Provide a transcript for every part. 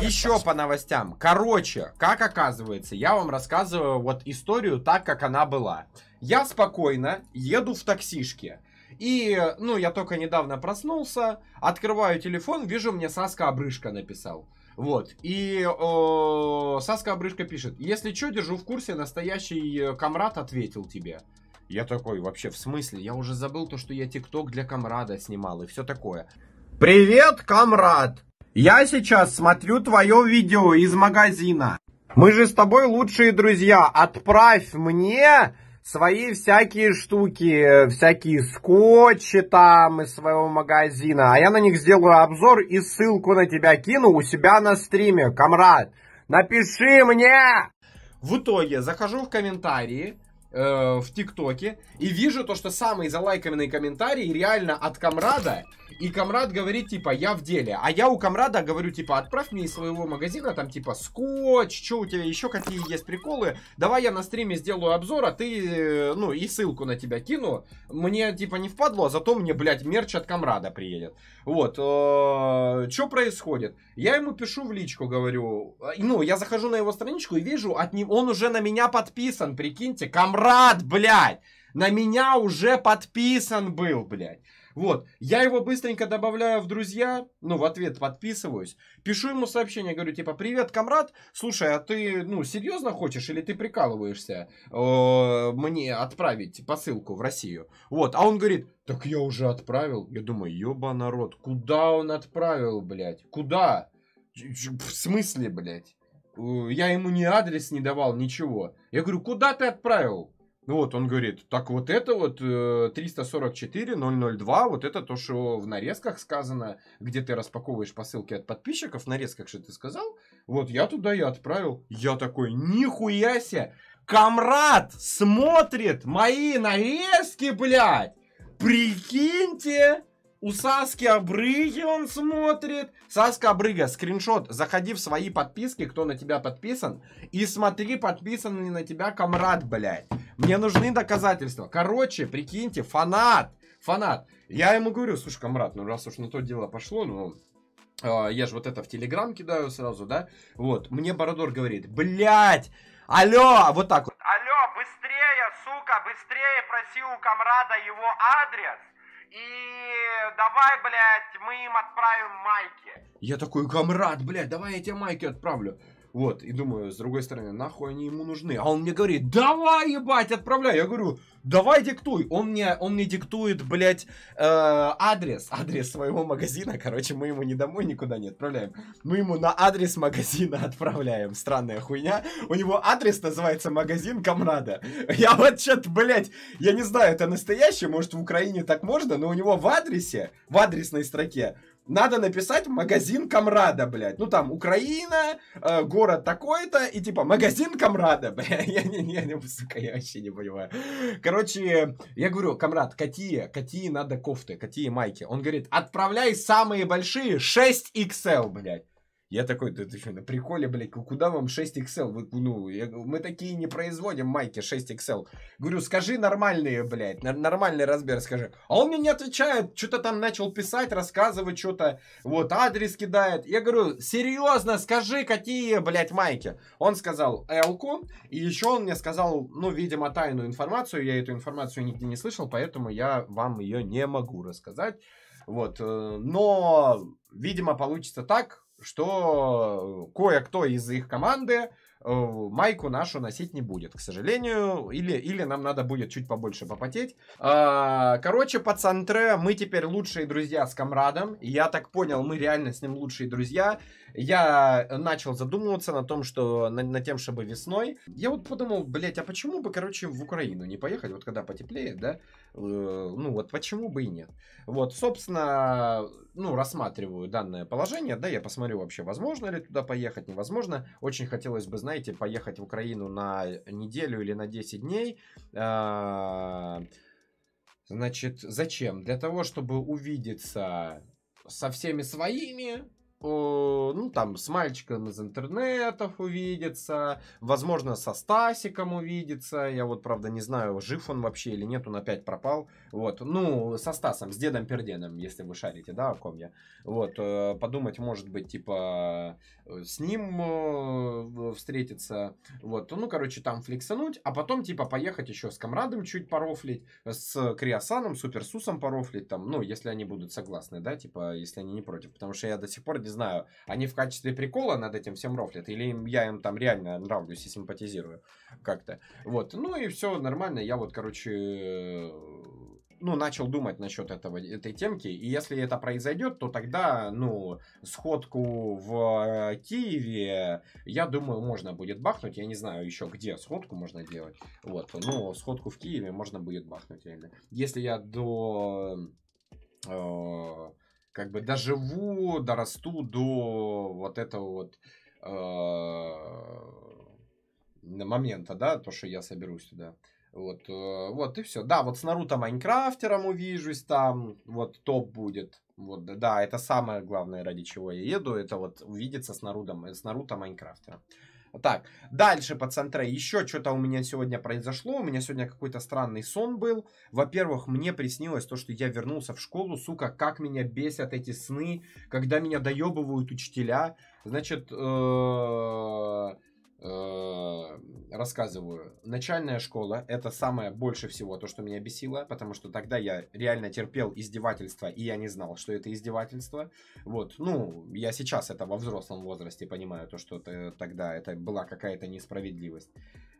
Еще по новостям. Короче, как оказывается, я вам рассказываю вот историю так, как она была. Я спокойно еду в таксишке. И, ну, я только недавно проснулся, открываю телефон, вижу, мне Саска Обрышка написал. Вот. И э, Саска Обрышка пишет, если что, держу в курсе, настоящий э, комрад ответил тебе. Я такой, вообще, в смысле? Я уже забыл то, что я тикток для комрада снимал и все такое. Привет, комрад! Я сейчас смотрю твое видео из магазина. Мы же с тобой лучшие друзья. Отправь мне свои всякие штуки, всякие скотчи там из своего магазина. А я на них сделаю обзор и ссылку на тебя кину у себя на стриме, камрад. Напиши мне! В итоге захожу в комментарии, Э, в ТикТоке и вижу то, что самые залайканные комментарии реально от Камрада. И Камрад говорит, типа, я в деле. А я у Камрада говорю, типа, отправь мне из своего магазина, там, типа, скотч, что у тебя еще, какие есть приколы. Давай я на стриме сделаю обзор, а ты, э, ну, и ссылку на тебя кину. Мне, типа, не впадло, а зато мне, блядь, мерч от Камрада приедет. Вот. Э, что происходит? Я ему пишу в личку, говорю. Ну, я захожу на его страничку и вижу, от него он уже на меня подписан, прикиньте, Камрад брат, блядь, на меня уже подписан был, блядь. Вот, я его быстренько добавляю в друзья, ну, в ответ подписываюсь, пишу ему сообщение, говорю, типа, привет, комрад, слушай, а ты, ну, серьезно хочешь или ты прикалываешься э, мне отправить посылку в Россию? Вот, а он говорит, так я уже отправил. Я думаю, еба народ, куда он отправил, блядь, куда? В смысле, блядь? Э, я ему ни адрес не давал, ничего. Я говорю, куда ты отправил? Ну вот, он говорит, так вот это вот 344002, э, вот это то, что в нарезках сказано, где ты распаковываешь посылки от подписчиков, в нарезках что ты сказал, вот я туда и отправил. Я такой, нихуя себе, комрад смотрит мои нарезки, блядь, прикиньте. У Саски Обрыги он смотрит. Саска Обрыга, скриншот. Заходи в свои подписки, кто на тебя подписан. И смотри, подписан ли на тебя комрад, блядь. Мне нужны доказательства. Короче, прикиньте, фанат. Фанат. Я ему говорю, слушай, комрад, ну раз уж на то дело пошло, ну... Э, я же вот это в Телеграм кидаю сразу, да? Вот. Мне Бородор говорит, блядь, Алё, вот так вот. Алё, быстрее, сука, быстрее проси у комрада его адрес и давай, блядь, мы им отправим майки. Я такой, гамрад, блядь, давай я тебе майки отправлю. Вот, и думаю, с другой стороны, нахуй они ему нужны? А он мне говорит, давай, ебать, отправляй. Я говорю, давай диктуй. Он мне, он мне диктует, блядь, э, адрес, адрес своего магазина. Короче, мы ему не домой никуда не отправляем. Мы ему на адрес магазина отправляем. Странная хуйня. У него адрес называется магазин Камрада. Я вот что-то, блядь, я не знаю, это настоящее, может, в Украине так можно, но у него в адресе, в адресной строке надо написать магазин Камрада, блядь. Ну, там, Украина, э, город такой-то, и типа магазин Камрада, блядь. Я, не, не, не, сука, я вообще не понимаю. Короче, я говорю, Камрад, какие, какие надо кофты, какие майки? Он говорит, отправляй самые большие 6XL, блядь. Я такой, да ты что, на приколе, блядь, куда вам 6XL? Вы, ну, я, мы такие не производим майки 6XL. Говорю, скажи нормальные, блядь, нормальный размер скажи. А он мне не отвечает, что-то там начал писать, рассказывать что-то, вот, адрес кидает. Я говорю, серьезно, скажи, какие, блядь, майки? Он сказал l и еще он мне сказал, ну, видимо, тайную информацию, я эту информацию нигде не слышал, поэтому я вам ее не могу рассказать. Вот, э, но, видимо, получится так, что э, кое-кто из их команды э, майку нашу носить не будет, к сожалению. Или, или нам надо будет чуть побольше попотеть. А, короче, по центре мы теперь лучшие друзья с комрадом. Я так понял, мы реально с ним лучшие друзья я начал задумываться на том, что на, на тем, чтобы весной. Я вот подумал, блять, а почему бы, короче, в Украину не поехать, вот когда потеплее, да? Э, ну вот почему бы и нет. Вот, собственно, ну, рассматриваю данное положение, да, я посмотрю вообще, возможно ли туда поехать, невозможно. Очень хотелось бы, знаете, поехать в Украину на неделю или на 10 дней. А, значит, зачем? Для того, чтобы увидеться со всеми своими, ну, там, с мальчиком из интернетов увидится, возможно, со Стасиком увидится, я вот, правда, не знаю, жив он вообще или нет, он опять пропал, вот, ну, со Стасом, с Дедом Перденом, если вы шарите, да, о ком я, вот, э, подумать, может быть, типа, э, с ним э, встретиться, вот, ну, короче, там фликсануть, а потом, типа, поехать еще с Камрадом чуть порофлить, с Криосаном, Суперсусом порофлить, там, ну, если они будут согласны, да, типа, если они не против, потому что я до сих пор не знаю, они в качестве прикола над этим всем рофлят, или им, я им там реально нравлюсь и симпатизирую как-то. Вот, ну и все нормально, я вот, короче, э, ну, начал думать насчет этого, этой темки. И если это произойдет, то тогда, ну, сходку в э, Киеве, я думаю, можно будет бахнуть. Я не знаю еще, где сходку можно делать. Вот, Но сходку в Киеве можно будет бахнуть реально. Если я до... Э, как бы доживу, дорасту до вот этого вот э, момента, да, то, что я соберусь туда. Вот, э, вот и все. Да, вот с Наруто Майнкрафтером увижусь там, вот топ будет. Вот, да, это самое главное, ради чего я еду, это вот увидеться с Наруто, с Наруто Майнкрафтером. Так, дальше по центре. Еще что-то у меня сегодня произошло. У меня сегодня какой-то странный сон был. Во-первых, мне приснилось то, что я вернулся в школу. Сука, как меня бесят эти сны, когда меня доебывают учителя. Значит, э, Э, рассказываю. Начальная школа — это самое больше всего то, что меня бесило, потому что тогда я реально терпел издевательства, и я не знал, что это издевательство. Вот, ну, я сейчас это во взрослом возрасте понимаю, то, что -то, тогда это была какая-то несправедливость.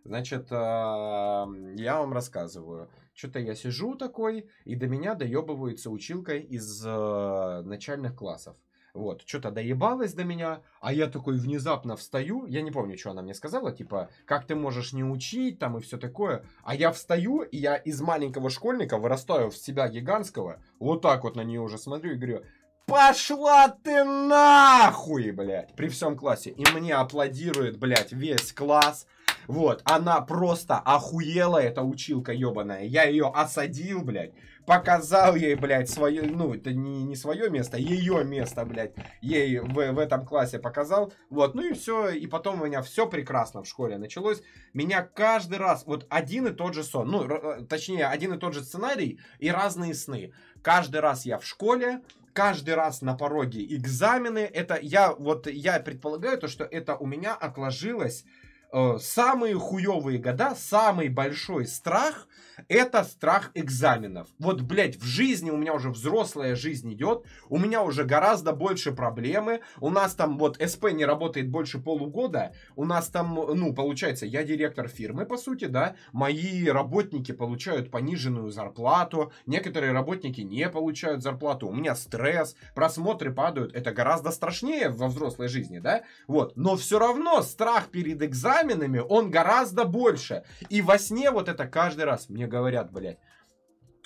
Значит, э, я вам рассказываю. Что-то я сижу такой, и до меня доебываются училкой из э, начальных классов. Вот, что-то доебалась до меня, а я такой внезапно встаю, я не помню, что она мне сказала, типа, как ты можешь не учить, там, и все такое. А я встаю, и я из маленького школьника вырастаю в себя гигантского, вот так вот на нее уже смотрю и говорю, Пошла ты нахуй, блядь, при всем классе. И мне аплодирует, блядь, весь класс. Вот, она просто охуела, эта училка ебаная. Я ее осадил, блядь показал ей, блядь, свое, ну, это не, не свое место, а ее место, блядь, ей в, в этом классе показал, вот, ну и все, и потом у меня все прекрасно в школе началось, меня каждый раз, вот один и тот же сон, ну, э, точнее, один и тот же сценарий и разные сны, каждый раз я в школе, каждый раз на пороге экзамены. Это я вот я предполагаю то, что это у меня отложилось Э, самые хуевые года, самый большой страх – это страх экзаменов. Вот, блядь, в жизни у меня уже взрослая жизнь идет, у меня уже гораздо больше проблемы, у нас там вот СП не работает больше полугода, у нас там, ну, получается, я директор фирмы, по сути, да, мои работники получают пониженную зарплату, некоторые работники не получают зарплату, у меня стресс, просмотры падают, это гораздо страшнее во взрослой жизни, да, вот, но все равно страх перед экзаменом каменными, он гораздо больше. И во сне вот это каждый раз мне говорят, блядь.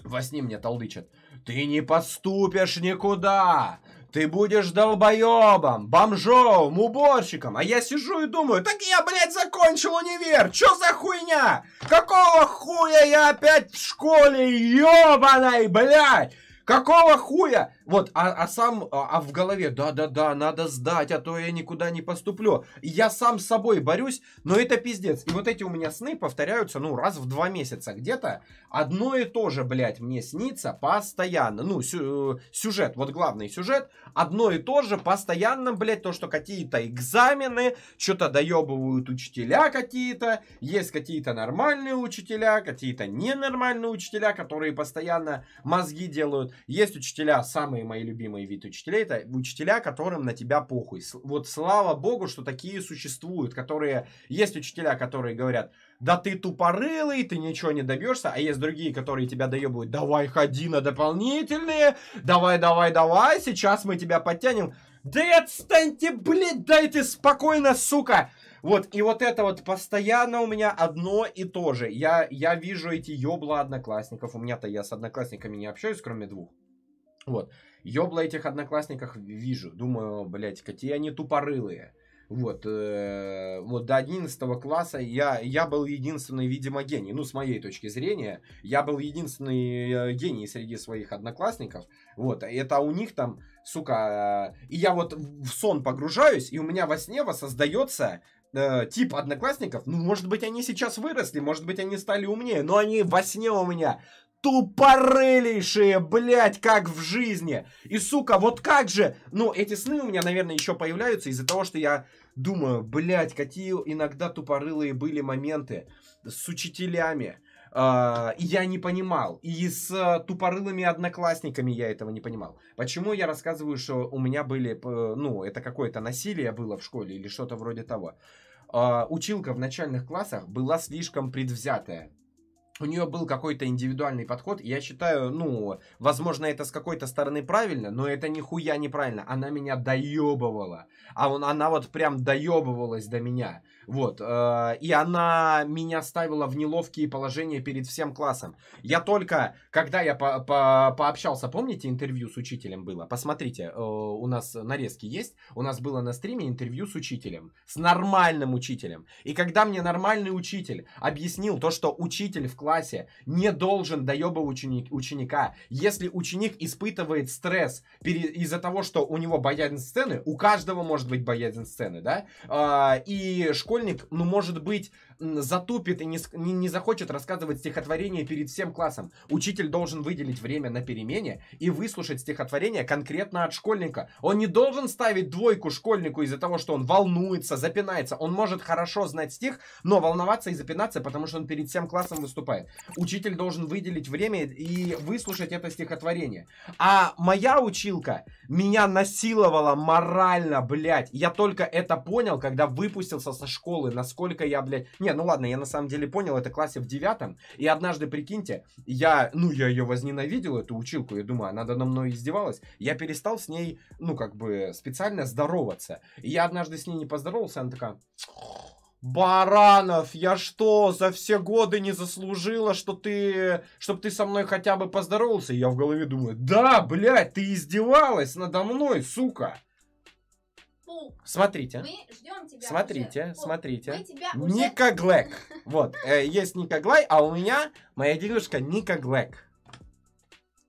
Во сне мне толдычат. Ты не подступишь никуда. Ты будешь долбоебом, бомжом, уборщиком. А я сижу и думаю, так я, блядь, закончил универ. Чё за хуйня? Какого хуя я опять в школе, ёбаной, блядь? Какого хуя? Вот, а, а сам, а, а в голове, да-да-да, надо сдать, а то я никуда не поступлю. Я сам с собой борюсь, но это пиздец. И вот эти у меня сны повторяются, ну, раз в два месяца где-то. Одно и то же, блядь, мне снится постоянно. Ну, сю- э, сюжет, вот главный сюжет. Одно и то же постоянно, блядь, то, что какие-то экзамены, что-то доебывают учителя какие-то. Есть какие-то нормальные учителя, какие-то ненормальные учителя, которые постоянно мозги делают. Есть учителя сам самые мои любимые виды учителей, это учителя, которым на тебя похуй. Вот слава богу, что такие существуют, которые... Есть учителя, которые говорят, да ты тупорылый, ты ничего не добьешься, а есть другие, которые тебя доебывают, давай ходи на дополнительные, давай, давай, давай, сейчас мы тебя подтянем. Да отстаньте, блядь, дайте спокойно, сука! Вот, и вот это вот постоянно у меня одно и то же. Я, я вижу эти ёбла одноклассников. У меня-то я с одноклассниками не общаюсь, кроме двух. Вот. Ёбла этих одноклассников вижу. Думаю, блядь, какие они тупорылые. Вот, э, вот до 11 класса я, я был единственный, видимо, гений. Ну, с моей точки зрения, я был единственный э, гений среди своих одноклассников. Вот, это у них там, сука, э, и я вот в сон погружаюсь, и у меня во сне воссоздается э, тип одноклассников. Ну, может быть, они сейчас выросли, может быть, они стали умнее, но они во сне у меня тупорылейшие, блядь, как в жизни. И, сука, вот как же... Ну, эти сны у меня, наверное, еще появляются из-за того, что я думаю, блядь, какие иногда тупорылые были моменты с учителями. Uh, и я не понимал. И с uh, тупорылыми одноклассниками я этого не понимал. Почему я рассказываю, что у меня были, ну, это какое-то насилие было в школе или что-то вроде того. Uh, училка в начальных классах была слишком предвзятая у нее был какой-то индивидуальный подход. Я считаю, ну, возможно, это с какой-то стороны правильно, но это нихуя неправильно. Она меня доебывала. А он, она вот прям доебывалась до меня. Вот. Э, и она меня ставила в неловкие положения перед всем классом. Я только, когда я по -по пообщался, помните, интервью с учителем было? Посмотрите, э, у нас нарезки есть. У нас было на стриме интервью с учителем. С нормальным учителем. И когда мне нормальный учитель объяснил то, что учитель в классе не должен доеба ученик ученика. Если ученик испытывает стресс из-за того, что у него боязнь сцены, у каждого может быть боязнь сцены, да? Э, и школа школьник, ну, может быть, затупит и не, не, не захочет рассказывать стихотворение перед всем классом. Учитель должен выделить время на перемене и выслушать стихотворение конкретно от школьника. Он не должен ставить двойку школьнику из-за того, что он волнуется, запинается. Он может хорошо знать стих, но волноваться и запинаться, потому что он перед всем классом выступает. Учитель должен выделить время и выслушать это стихотворение. А моя училка меня насиловала морально, блядь. Я только это понял, когда выпустился со школы, насколько я, блядь... Нет, ну ладно, я на самом деле понял, это классе в девятом. И однажды, прикиньте, я, ну, я ее возненавидел, эту училку, я думаю, она давно мной издевалась. Я перестал с ней, ну, как бы специально здороваться. И я однажды с ней не поздоровался, она такая... Баранов, я что, за все годы не заслужила, что ты, чтобы ты со мной хотя бы поздоровался? И я в голове думаю, да, блядь, ты издевалась надо мной, сука. Смотрите. Мы ждем тебя. Смотрите, уже. смотрите. уже... Ника Глэк. Вот, э, есть Ника Глай, а у меня моя девушка Ника Глэк.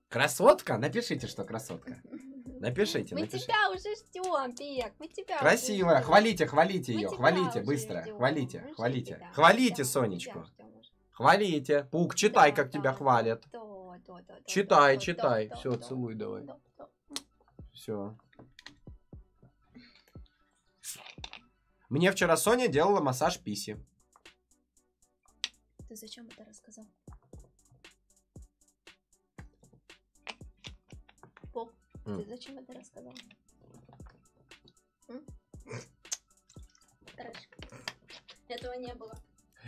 Красотка? Напишите, что красотка. Напишите, Мы напишите. тебя уже ждем, Пек. Мы тебя Красиво. ждем. Хвалите, хвалите ее. Хвалите, быстро. Ждем. Хвалите, Мы хвалите. Тебя. Хвалите тебя. Сонечку. Хвалите. Пук, читай, да, как да, тебя да, хвалят. да, да, читай, да, читай. Да, Все, да, целуй да, давай. Да, да. Все. Мне вчера Соня делала массаж писи. Ты зачем это рассказал? Поп, mm. ты зачем это рассказал? М? Короче, этого не было.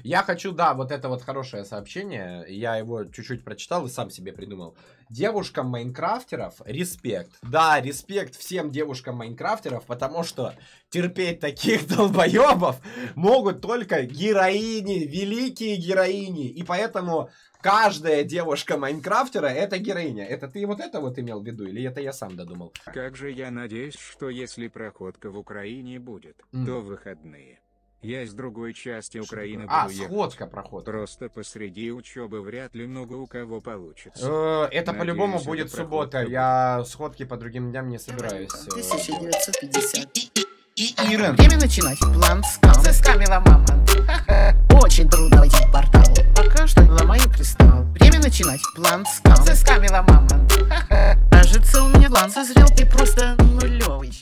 Я хочу, да, вот это вот хорошее сообщение. Я его чуть-чуть прочитал и сам себе придумал. Девушкам майнкрафтеров респект. Да, респект всем девушкам майнкрафтеров, потому что терпеть таких долбоебов могут только героини, великие героини. И поэтому каждая девушка Майнкрафтера это героиня. Это ты вот это вот имел в виду, или это я сам додумал? Как же я надеюсь, что если проходка в Украине будет, mm. то выходные. Я из другой части Украины. А, сходка проход. Просто посреди учебы вряд ли много у кого получится. Э, это по-любому будет суббота. Я сходки по другим дням не собираюсь. 1950. Э, и Ирен. Время начинать. План скам. Заскамила мама. Очень трудно войти в портал. Пока что ломаю кристалл. Время начинать. План скам. Заскамила мама. Кажется, у меня план созрел. и просто нулевый.